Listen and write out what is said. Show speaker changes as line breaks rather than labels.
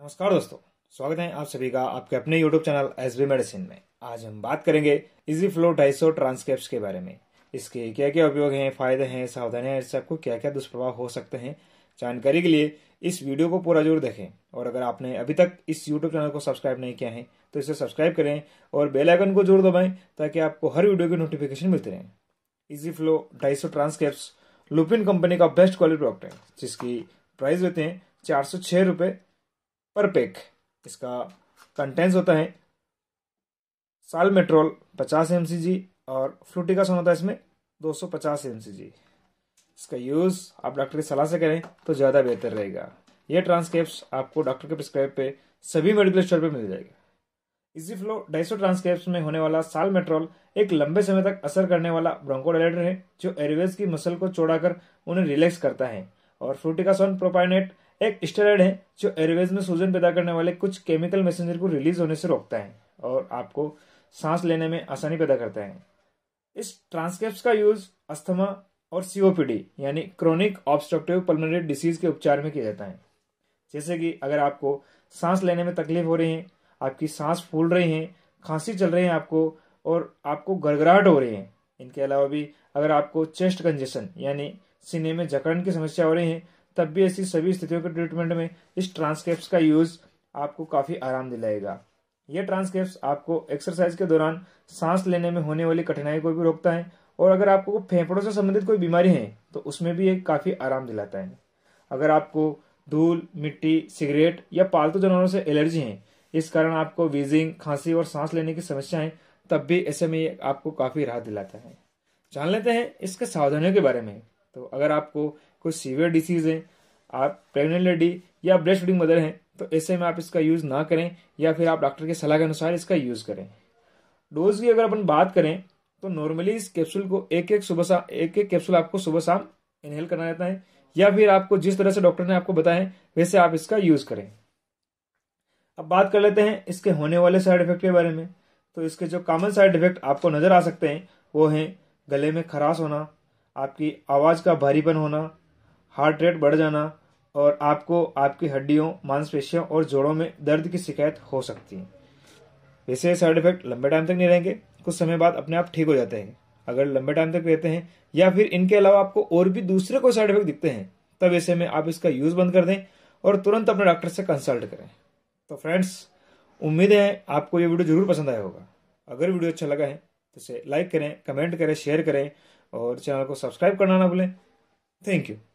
नमस्कार दोस्तों स्वागत है आप सभी का आपके अपने YouTube channel S B medicine में आज हम बात करेंगे इजी फ्लो ढाई ट्रांसक्रिप्ट के बारे में इसके क्या क्या उपयोग हैं फायदे हैं सावधानियां इससे सबको क्या क्या दुष्प्रभाव हो सकते हैं जानकारी के लिए इस वीडियो को पूरा जरूर देखें और अगर आपने अभी तक इस यूट्यूब चैनल को सब्सक्राइब नहीं किया है तो इसे सब्सक्राइब करें और बेलाइकन को जरूर दबाएं ताकि आपको हर वीडियो की नोटिफिकेशन मिलती रहे इजी फ्लो ढाई सौ ट्रांसकेप्स लुपिन कंपनी का बेस्ट क्वालिटी प्रोडक्ट है जिसकी प्राइस रहते हैं चार सौ छह रुपये पर पैक इसका कंटेंस होता है साल मेट्रोल पचास एम और फ्लूटिकासन होता है इसमें 250 एम इसका यूज़ आप डॉक्टर की सलाह से करें तो ज़्यादा बेहतर रहेगा ये ट्रांसक्रिप्ट आपको डॉक्टर के प्रिस्क्राइब पे सभी मेडिकल स्टोर पे मिल जाएगा इसी फ्लो डाइसो सौ ट्रांसक्रिप्ट में होने वाला साल मेट्रोल एक लंबे समय तक असर करने वाला ब्रोंकोडाइलेटर है जो एयरवेज की मसल को चौड़ाकर उन्हें रिलैक्स करता है और फ्रूटिकासोन प्रोपाइनेट एक स्टेरॉयड है जो एयरवेज में सूजन पैदा करने वाले कुछ केमिकल मैसेंजर को रिलीज होने से रोकता है और आपको सांस लेने में आसानी पैदा करता है इस ट्रांसकेप्स का यूज अस्थमा और सीओपीडी यानी क्रोनिक ऑब्स्ट्रक्टिव पल्मोनरी डिसीज के उपचार में किया जाता है जैसे कि अगर आपको सांस लेने में तकलीफ हो रही है आपकी सांस फूल रही है खांसी चल रही है आपको और आपको गड़गड़ाहट हो रही है इनके अलावा भी अगर आपको चेस्ट कंजेशन यानी सीने में जकड़न की समस्या हो रही है तब भी ऐसी सभी स्थितियों के ट्रीटमेंट में इस ट्रांसकेप्स का यूज आपको काफी आराम दिलाएगा यह ट्रांसकेप्स आपको एक्सरसाइज के दौरान सांस लेने में होने वाली कठिनाई को भी रोकता है और अगर आपको फेफड़ों से संबंधित कोई बीमारी है तो उसमें भी ये काफी आराम दिलाता है अगर आपको धूल मिट्टी सिगरेट या पालतू जानवरों से एलर्जी है इस कारण आपको वीजिंग खांसी और सांस लेने की समस्याएं तब भी ऐसे में आपको काफी राहत दिलाता है जान लेते हैं इसके सावधानियों के बारे में तो अगर आपको कोई सीवियर डिसीज है आप प्रेगनेंट लेडी या ब्रेस्ट फीडिंग मदर हैं तो ऐसे में आप इसका यूज़ ना करें या फिर आप डॉक्टर के सलाह के अनुसार इसका यूज़ करें डोज की अगर अपन बात करें तो नॉर्मली इस कैप्सूल को एक एक सुबह शाम एक एक कैप्सूल आपको सुबह शाम इनहेल करना रहता है या फिर आपको जिस तरह से डॉक्टर ने आपको बताया वैसे आप इसका यूज़ करें अब बात कर लेते हैं इसके होने वाले साइड इफेक्ट के बारे में तो इसके जो कॉमन साइड इफेक्ट आपको नज़र आ सकते हैं वो हैं गले में खराश होना आपकी आवाज़ का भारीपन होना हार्ट रेट बढ़ जाना और आपको आपकी हड्डियों मांसपेशियों और जोड़ों में दर्द की शिकायत हो सकती है वैसे साइड इफेक्ट लंबे टाइम तक नहीं रहेंगे कुछ समय बाद अपने आप ठीक हो जाते हैं अगर लंबे टाइम तक रहते हैं या फिर इनके अलावा आपको और भी दूसरे कोई साइड इफेक्ट दिखते हैं तब ऐसे में आप इसका यूज़ बंद कर दें और तुरंत अपने डॉक्टर से कंसल्ट करें तो फ्रेंड्स उम्मीद है आपको ये वीडियो जरूर पसंद आया होगा अगर वीडियो अच्छा लगा है तो इसे लाइक करें कमेंट करें शेयर करें और चैनल को सब्सक्राइब करना ना भूलें थैंक यू